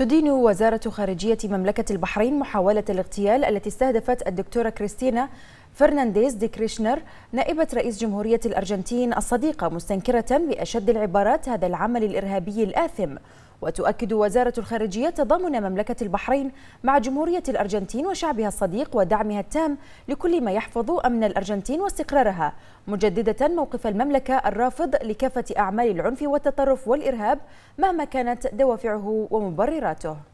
تدين وزارة خارجية مملكة البحرين محاولة الاغتيال التي استهدفت الدكتورة كريستينا فرنانديز دي كريشنر نائبة رئيس جمهورية الأرجنتين الصديقة مستنكرة بأشد العبارات هذا العمل الإرهابي الآثم وتؤكد وزارة الخارجية تضامن مملكة البحرين مع جمهورية الأرجنتين وشعبها الصديق ودعمها التام لكل ما يحفظ أمن الأرجنتين واستقرارها مجددة موقف المملكة الرافض لكافة أعمال العنف والتطرف والإرهاب مهما كانت دوافعه ومبرراته